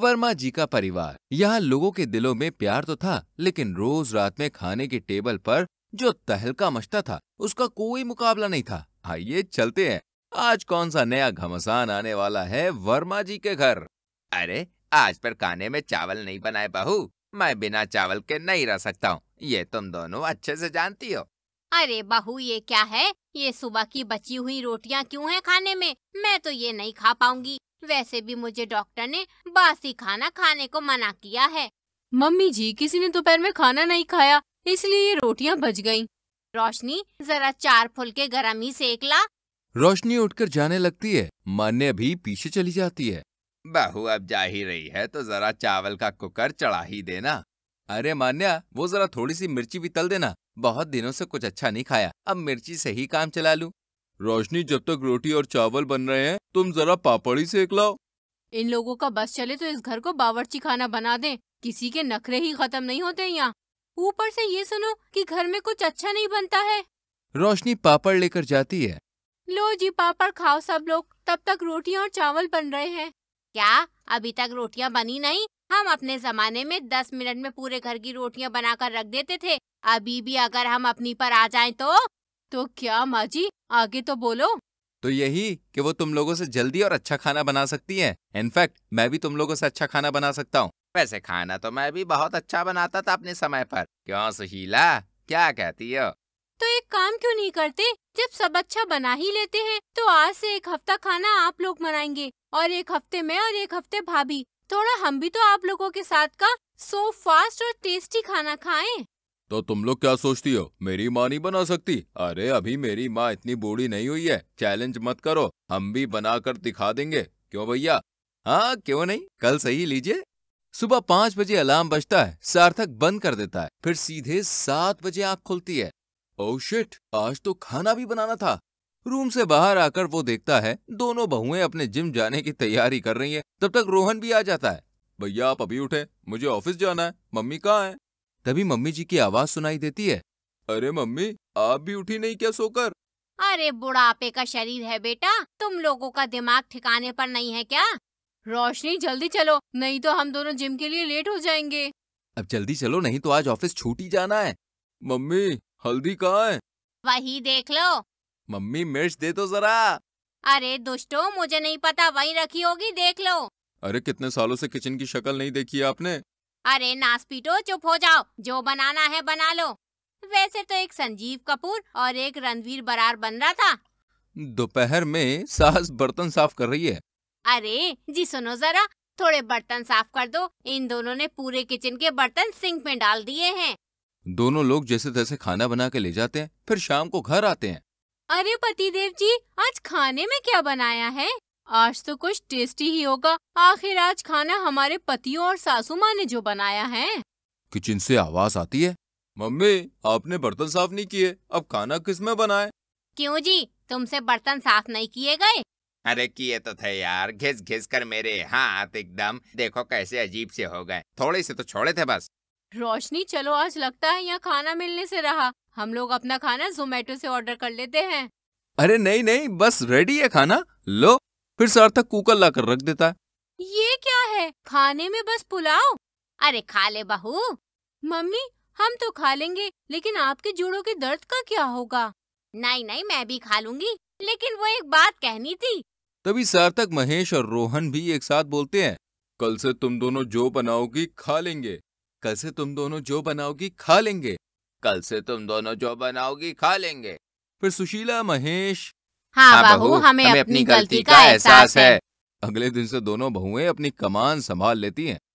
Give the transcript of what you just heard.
वर्मा जी का परिवार यहाँ लोगों के दिलों में प्यार तो था लेकिन रोज रात में खाने के टेबल पर जो तहलका मचता था उसका कोई मुकाबला नहीं था आइए चलते हैं आज कौन सा नया घमसान आने वाला है वर्मा जी के घर अरे आज पर खाने में चावल नहीं बनाए बहू मैं बिना चावल के नहीं रह सकता हूँ ये तुम दोनों अच्छे से जानती हो अरे बहू ये क्या है ये सुबह की बची हुई रोटियाँ क्यों है खाने में मैं तो ये नहीं खा पाऊंगी वैसे भी मुझे डॉक्टर ने बासी खाना खाने को मना किया है मम्मी जी किसी ने दोपहर में खाना नहीं खाया इसलिए ये रोटियाँ बच गयी रोशनी जरा चार फुलके गरम ही सेक ला रोशनी उठकर जाने लगती है मान्य भी पीछे चली जाती है बहू अब जा ही रही है तो जरा चावल का कुकर चढ़ा ही देना अरे मान्या वो जरा थोड़ी सी मिर्ची भी तल देना बहुत दिनों से कुछ अच्छा नहीं खाया अब मिर्ची से ही काम चला लूं रोशनी जब तक रोटी और चावल बन रहे हैं तुम जरा पापड़ी सेक लाओ इन लोगों का बस चले तो इस घर को बावर्ची खाना बना दें किसी के नखरे ही खत्म नहीं होते यहाँ ऊपर से ये सुनो कि घर में कुछ अच्छा नहीं बनता है रोशनी पापड़ लेकर जाती है लो जी पापड़ खाओ सब लोग तब तक रोटियाँ और चावल बन रहे हैं क्या अभी तक रोटियाँ बनी नहीं हम अपने जमाने में दस मिनट में पूरे घर की रोटियाँ बनाकर रख देते थे अभी भी अगर हम अपनी पर आ जाएं तो तो क्या माँ जी आगे तो बोलो तो यही कि वो तुम लोगों से जल्दी और अच्छा खाना बना सकती है इनफैक्ट मैं भी तुम लोगों से अच्छा खाना बना सकता हूँ वैसे खाना तो मैं भी बहुत अच्छा बनाता था अपने समय पर क्यों सुशीला क्या कहती हो तो एक काम क्यों नहीं करते जब सब अच्छा बना ही लेते हैं तो आज से एक हफ्ता खाना आप लोग बनाएंगे और एक हफ्ते मैं और एक हफ्ते भाभी थोड़ा हम भी तो आप लोगों के साथ का सो फास्ट और टेस्टी खाना खाएं तो तुम लोग क्या सोचती हो मेरी माँ नहीं बना सकती अरे अभी मेरी माँ इतनी बूढ़ी नहीं हुई है चैलेंज मत करो हम भी बनाकर दिखा देंगे क्यों भैया हाँ क्यों नहीं कल सही लीजिए सुबह पांच बजे अलार्म बजता है सार्थक बंद कर देता है फिर सीधे सात बजे आंख खुलती है ओह oh शिट आज तो खाना भी बनाना था रूम से बाहर आकर वो देखता है दोनों बहुएं अपने जिम जाने की तैयारी कर रही हैं तब तक रोहन भी आ जाता है भैया आप अभी उठे मुझे ऑफिस जाना है मम्मी कहाँ है तभी मम्मी जी की आवाज सुनाई देती है अरे मम्मी आप भी उठी नहीं क्या सोकर अरे बुढ़ापे का शरीर है बेटा तुम लोगों का दिमाग ठिकाने पर नहीं है क्या रोशनी जल्दी चलो नहीं तो हम दोनों जिम के लिए लेट हो जाएंगे अब जल्दी चलो नहीं तो आज ऑफिस छूटी जाना है मम्मी हल्दी कहाँ है वही देख लो मम्मी मिर्च दे दो तो जरा अरे दुष्टो मुझे नहीं पता वही रखी होगी देख लो अरे कितने सालों से किचन की शक्ल नहीं देखी आपने अरे पीटो चुप हो जाओ जो बनाना है बना लो वैसे तो एक संजीव कपूर और एक रणवीर बरार बन रहा था दोपहर में सास बर्तन साफ कर रही है अरे जी सुनो जरा थोड़े बर्तन साफ कर दो इन दोनों ने पूरे किचन के बर्तन सिंक में डाल दिए हैं दोनों लोग जैसे तैसे खाना बना के ले जाते हैं फिर शाम को घर आते हैं अरे पति देव जी आज खाने में क्या बनाया है आज तो कुछ टेस्टी ही होगा आखिर आज खाना हमारे पतियों और सासू माँ ने जो बनाया है किचन से आवाज आती है मम्मी आपने बर्तन साफ नहीं किए अब खाना किस में बनाए क्यों जी तुमसे बर्तन साफ नहीं किए गए अरे किए तो थे यार घिस घिस कर मेरे हाथ एकदम देखो कैसे अजीब से हो गए थोड़े से तो छोड़े थे बस रोशनी चलो आज लगता है यहाँ खाना मिलने से रहा हम लोग अपना खाना जोमेटो से ऑर्डर कर लेते हैं अरे नहीं नहीं बस रेडी है खाना लो फिर सार्थक कुकर ला कर रख देता है ये क्या है खाने में बस पुलाव अरे खा ले बहू मम्मी हम तो खा लेंगे लेकिन आपके जोड़ों के दर्द का क्या होगा नहीं नहीं मैं भी खा लूंगी लेकिन वो एक बात कहनी थी तभी सार्थक महेश और रोहन भी एक साथ बोलते हैं कल से तुम दोनों जो बनाओगी खा लेंगे कल से तुम दोनों जो बनाओगी खा लेंगे कल से तुम दोनों जो बनाओगी खा लेंगे फिर सुशीला महेश हाँ, हाँ बहू हमें अपनी गलती का एहसास है अगले दिन से दोनों बहुएं अपनी कमान संभाल लेती हैं